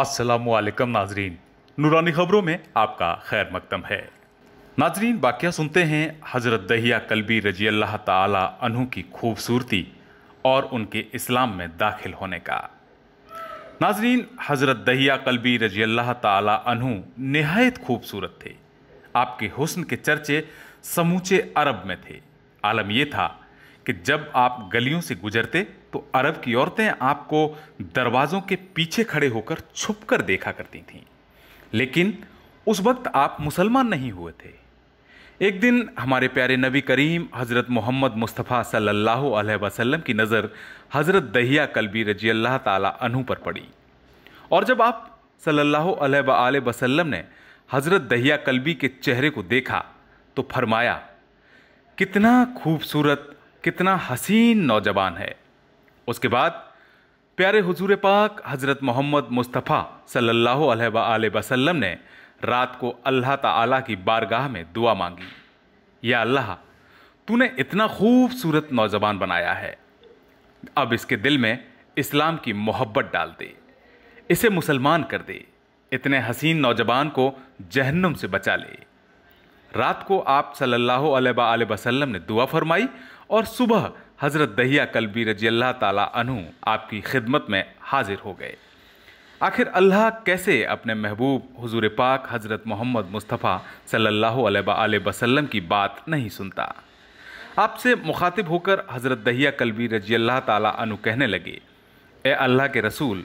असलकम नाजरीन नूरानी खबरों में आपका खैर मकदम है नाजरीन वाक़ सुनते हैं हज़रत दहिया कलबी रजी अल्लाह तु की खूबसूरती और उनके इस्लाम में दाखिल होने का नाजरीन हज़रत दहिया कलबी रजी अल्लाह तु नहायत खूबसूरत थे आपके हुस्न के चर्चे समूचे अरब में थे आलम यह था कि जब आप गलियों से गुजरते तो अरब की औरतें आपको दरवाज़ों के पीछे खड़े होकर छुप कर देखा करती थीं लेकिन उस वक्त आप मुसलमान नहीं हुए थे एक दिन हमारे प्यारे नबी करीम हज़रत मोहम्मद मुस्तफ़ा सल्लल्लाहु अलैहि वसल्लम की नज़र हज़रत दहिया कलबी रजी अल्लाह ताला अनु पर पड़ी और जब आप सल्लल्लाहु अलैहि वसल्लम ने हज़रत दहिया कलबी के चेहरे को देखा तो फरमाया कितना खूबसूरत कितना हसीन नौजवान है उसके बाद प्यारे हुजूर पाक हज़रत मोहम्मद मुस्तफ़ा सल्लल्लाहु अलैहि वसल्लम ने रात को अल्लाह ताला की बारगाह में दुआ मांगी या अल्लाह तूने इतना खूबसूरत नौजवान बनाया है अब इसके दिल में इस्लाम की मोहब्बत डाल दे इसे मुसलमान कर दे इतने हसीन नौजवान को जहन्नुम से बचा ले रात को आप सल्लल्लाहु अलैहि वसल्लम ने दुआ फरमाई और सुबह हज़रत दहिया कलबी रजी अल्लाह ताला अनु आपकी खिदमत में हाजिर हो गए आखिर अल्लाह कैसे अपने महबूब हुजूर पाक हज़रत मोहम्मद मुस्तफ़ा सल्लल्लाहु अलैहि वसल्लम की बात नहीं सुनता आपसे मुखातिब होकर हज़रत दहिया कलबी रजी अल्लाह ताला अनु कहने लगे ए अल्लाह के रसूल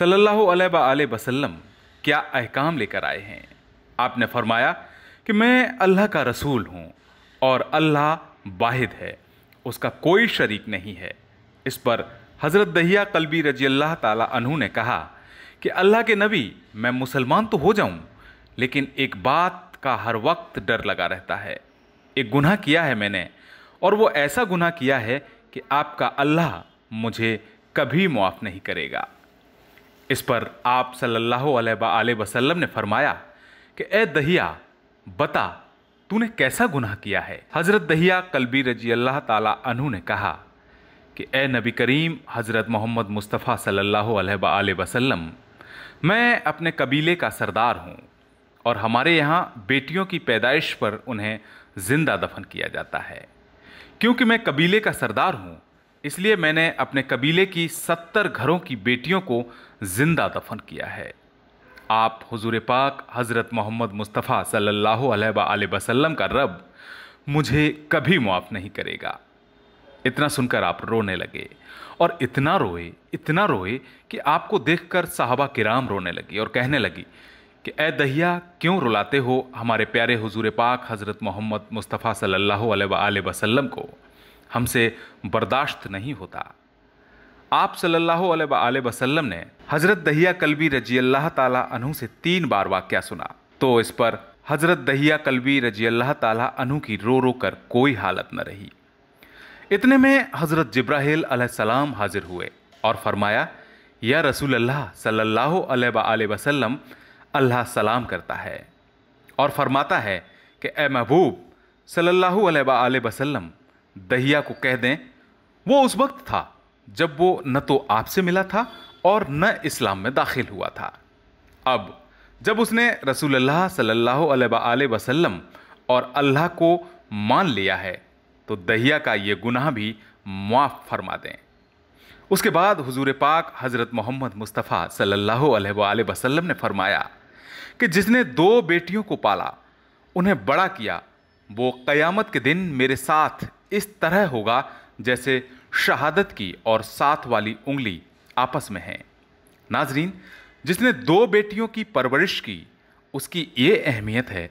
सल्लल्लाहु अलैहि वसल्लम क्या अहकाम लेकर आए हैं आपने फरमाया कि मैं अल्लाह का रसूल हूँ और अल्लाह वाहिद है उसका कोई शरीक नहीं है इस पर हज़रत दहिया कलबी रजी अल्लाह अनु ने कहा कि अल्लाह के नबी मैं मुसलमान तो हो जाऊं लेकिन एक बात का हर वक्त डर लगा रहता है एक गुनाह किया है मैंने और वो ऐसा गुनाह किया है कि आपका अल्लाह मुझे कभी मुआफ़ नहीं करेगा इस पर आप सल्लल्लाहु अलैहि वसल्लम ने फरमाया कि ए दहिया बता तूने कैसा गुनाह किया है हजरत दहिया कलबी रजी अल्लाह ताला अनु ने कहा कि ए नबी करीम हज़रत मोहम्मद मुस्तफ़ा सल्लल्लाहु अलैहि वसल्लम मैं अपने कबीले का सरदार हूँ और हमारे यहाँ बेटियों की पैदाइश पर उन्हें ज़िंदा दफन किया जाता है क्योंकि मैं कबीले का सरदार हूँ इसलिए मैंने अपने कबीले की सत्तर घरों की बेटियों को ज़िंदा दफन किया है आप हुजूर पाक हज़रत मोहम्मद मुस्तफ़ा सल्लल्लाहु अलैहि वसल्लम का रब मुझे कभी मुआफ़ नहीं करेगा इतना सुनकर आप रोने लगे और इतना रोए इतना रोए कि आपको देखकर साहबा किराम रोने लगी और कहने लगी कि ए दहिया क्यों रुलाते हो हमारे प्यारे हुजूर पाक हज़रत मोहम्मद मुस्तफ़ा सल्लल्लाहु अलैहि वसल्लम को हमसे बर्दाश्त नहीं होता आप सल्लल्लाहु अलैहि वसल्लम ने हज़रत दहिया कलबी रजी अल्लाह अनु से तीन बार वाक्य सुना तो इस पर हज़रत दहिया कलबी रजी अल्लाह अनु की रो रो कर कोई हालत न रही इतने में हज़रत जब्राहल सलाम हाजिर हुए और फरमाया या रसूल अल्लाह सल्लल्लाहु अलैहि वसल्लम अल्लाह सलाम करता है और फरमाता है कि ए महबूब सल्लल्लाहु अलैहि वसल्लम दहिया को कह दें वो उस वक्त था जब वो न तो आपसे मिला था और न इस्लाम में दाखिल हुआ था अब जब उसने रसूलुल्लाह सल्लल्लाहु अलैहि वसल्लम और अल्लाह को मान लिया है तो दहिया का ये गुनाह भी माफ़ फरमा दें उसके बाद हुजूर पाक हज़रत मोहम्मद मुस्तफ़ा सल्लल्लाहु अलैहि वसल्लम ने फरमाया कि जिसने दो बेटियों को पाला उन्हें बड़ा किया वो क़यामत के दिन मेरे साथ इस तरह होगा जैसे शहादत की और साथ वाली उंगली आपस में है नाजरीन जिसने दो बेटियों की परवरिश की उसकी ये अहमियत है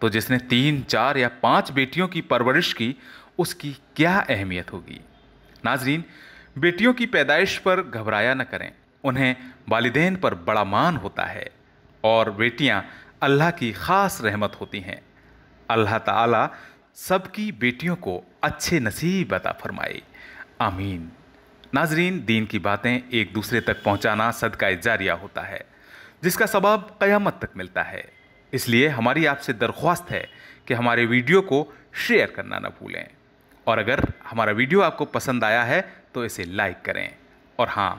तो जिसने तीन चार या पांच बेटियों की परवरिश की उसकी क्या अहमियत होगी नाजरीन बेटियों की पैदाइश पर घबराया न करें उन्हें वालदेन पर बड़ा मान होता है और बेटियां अल्लाह की ख़ास रहमत होती हैं अल्लाह ताला सबकी बेटियों को अच्छे नसीब अता फरमाए आमीन नाजरीन दीन की बातें एक दूसरे तक पहुंचाना सदका जारिया होता है जिसका सबब क़यामत तक मिलता है इसलिए हमारी आपसे दरख्वास्त है कि हमारे वीडियो को शेयर करना ना भूलें और अगर हमारा वीडियो आपको पसंद आया है तो इसे लाइक करें और हाँ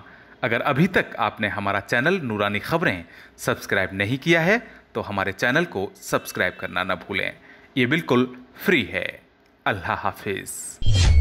अगर अभी तक आपने हमारा चैनल नूरानी खबरें सब्सक्राइब नहीं किया है तो हमारे चैनल को सब्सक्राइब करना ना भूलें ये बिल्कुल फ्री है अल्लाह हाफिज़